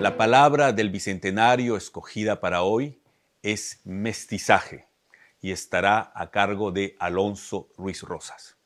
La palabra del Bicentenario escogida para hoy es mestizaje y estará a cargo de Alonso Ruiz Rosas.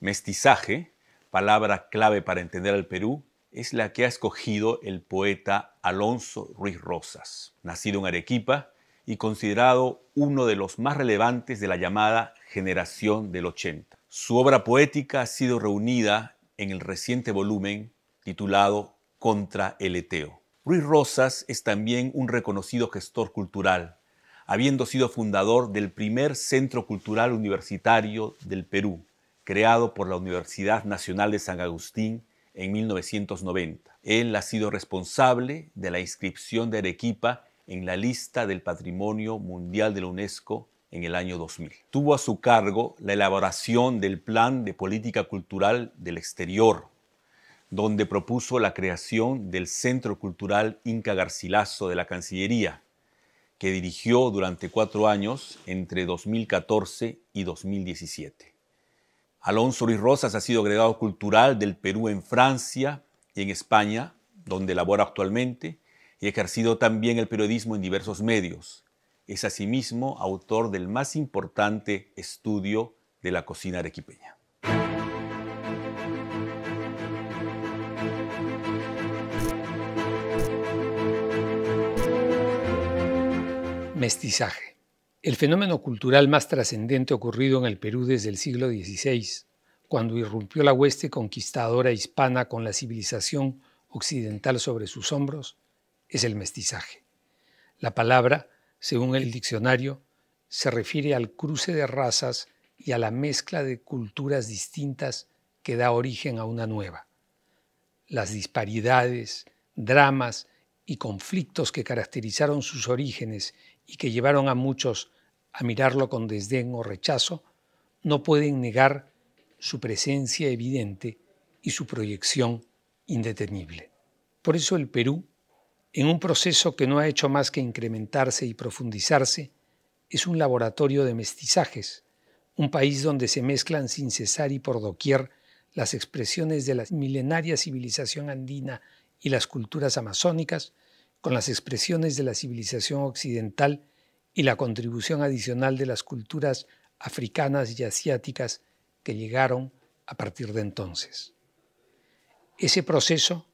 Mestizaje, palabra clave para entender al Perú, es la que ha escogido el poeta Alonso Ruiz Rosas, nacido en Arequipa y considerado uno de los más relevantes de la llamada generación del 80. Su obra poética ha sido reunida en el reciente volumen titulado Contra el Eteo. Ruiz Rosas es también un reconocido gestor cultural, habiendo sido fundador del primer Centro Cultural Universitario del Perú, creado por la Universidad Nacional de San Agustín en 1990. Él ha sido responsable de la inscripción de Arequipa en la lista del Patrimonio Mundial de la UNESCO en el año 2000. Tuvo a su cargo la elaboración del Plan de Política Cultural del Exterior donde propuso la creación del Centro Cultural Inca Garcilaso de la Cancillería, que dirigió durante cuatro años entre 2014 y 2017. Alonso Ruiz Rosas ha sido agregado cultural del Perú en Francia y en España, donde labora actualmente, y ha ejercido también el periodismo en diversos medios. Es asimismo autor del más importante estudio de la cocina arequipeña. Mestizaje. El fenómeno cultural más trascendente ocurrido en el Perú desde el siglo XVI, cuando irrumpió la hueste conquistadora hispana con la civilización occidental sobre sus hombros, es el mestizaje. La palabra, según el diccionario, se refiere al cruce de razas y a la mezcla de culturas distintas que da origen a una nueva. Las disparidades, dramas y conflictos que caracterizaron sus orígenes y que llevaron a muchos a mirarlo con desdén o rechazo, no pueden negar su presencia evidente y su proyección indetenible. Por eso el Perú, en un proceso que no ha hecho más que incrementarse y profundizarse, es un laboratorio de mestizajes, un país donde se mezclan sin cesar y por doquier las expresiones de la milenaria civilización andina y las culturas amazónicas, con las expresiones de la civilización occidental y la contribución adicional de las culturas africanas y asiáticas que llegaron a partir de entonces. Ese proceso,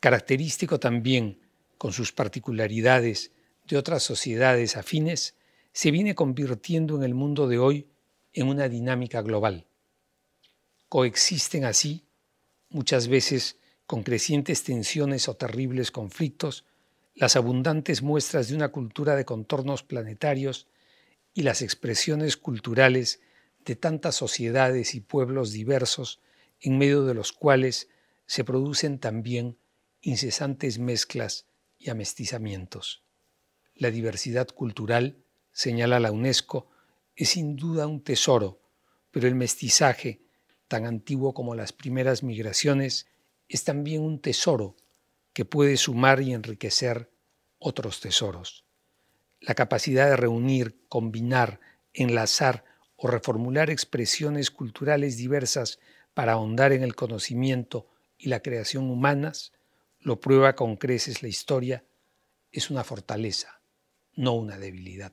característico también con sus particularidades de otras sociedades afines, se viene convirtiendo en el mundo de hoy en una dinámica global. Coexisten así, muchas veces con crecientes tensiones o terribles conflictos, las abundantes muestras de una cultura de contornos planetarios y las expresiones culturales de tantas sociedades y pueblos diversos en medio de los cuales se producen también incesantes mezclas y amestizamientos. La diversidad cultural, señala la UNESCO, es sin duda un tesoro, pero el mestizaje, tan antiguo como las primeras migraciones, es también un tesoro que puede sumar y enriquecer otros tesoros. La capacidad de reunir, combinar, enlazar o reformular expresiones culturales diversas para ahondar en el conocimiento y la creación humanas, lo prueba con creces la historia, es una fortaleza, no una debilidad.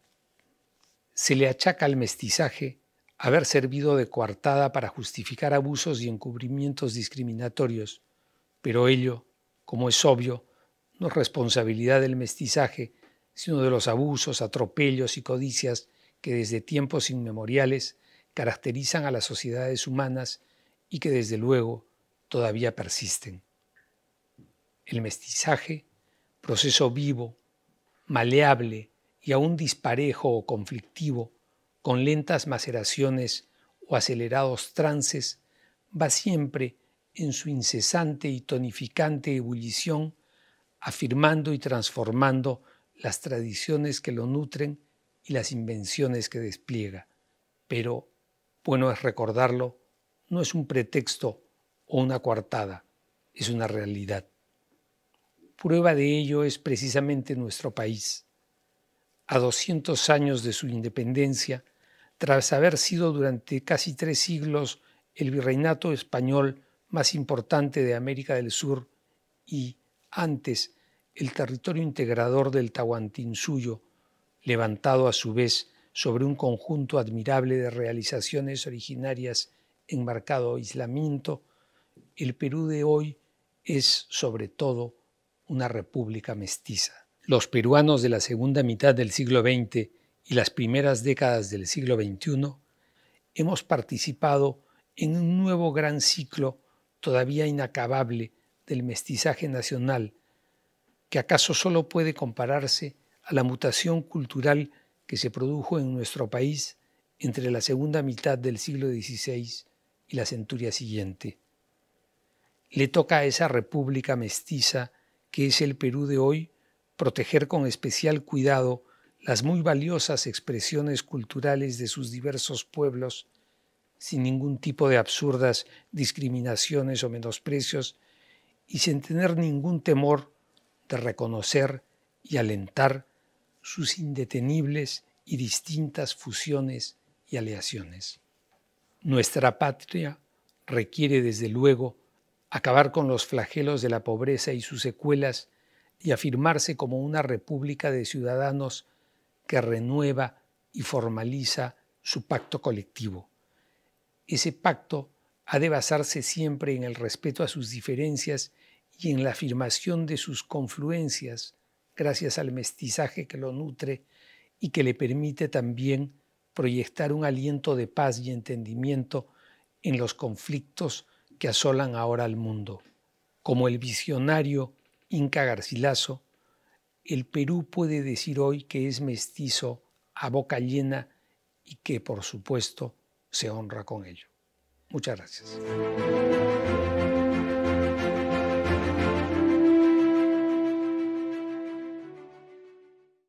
Se le achaca al mestizaje haber servido de coartada para justificar abusos y encubrimientos discriminatorios, pero ello como es obvio, no es responsabilidad del mestizaje, sino de los abusos, atropellos y codicias que desde tiempos inmemoriales caracterizan a las sociedades humanas y que desde luego todavía persisten. El mestizaje, proceso vivo, maleable y aún disparejo o conflictivo, con lentas maceraciones o acelerados trances, va siempre en su incesante y tonificante ebullición, afirmando y transformando las tradiciones que lo nutren y las invenciones que despliega. Pero, bueno es recordarlo, no es un pretexto o una coartada, es una realidad. Prueba de ello es precisamente nuestro país. A 200 años de su independencia, tras haber sido durante casi tres siglos el virreinato español más importante de América del Sur y antes el territorio integrador del Tahuantinsuyo, levantado a su vez sobre un conjunto admirable de realizaciones originarias en marcado aislamiento, el Perú de hoy es sobre todo una república mestiza. Los peruanos de la segunda mitad del siglo XX y las primeras décadas del siglo XXI hemos participado en un nuevo gran ciclo todavía inacabable del mestizaje nacional, que acaso solo puede compararse a la mutación cultural que se produjo en nuestro país entre la segunda mitad del siglo XVI y la centuria siguiente. Le toca a esa república mestiza que es el Perú de hoy proteger con especial cuidado las muy valiosas expresiones culturales de sus diversos pueblos sin ningún tipo de absurdas discriminaciones o menosprecios y sin tener ningún temor de reconocer y alentar sus indetenibles y distintas fusiones y aleaciones. Nuestra patria requiere, desde luego, acabar con los flagelos de la pobreza y sus secuelas y afirmarse como una república de ciudadanos que renueva y formaliza su pacto colectivo. Ese pacto ha de basarse siempre en el respeto a sus diferencias y en la afirmación de sus confluencias, gracias al mestizaje que lo nutre y que le permite también proyectar un aliento de paz y entendimiento en los conflictos que asolan ahora al mundo. Como el visionario Inca Garcilaso, el Perú puede decir hoy que es mestizo a boca llena y que, por supuesto, se honra con ello. Muchas gracias.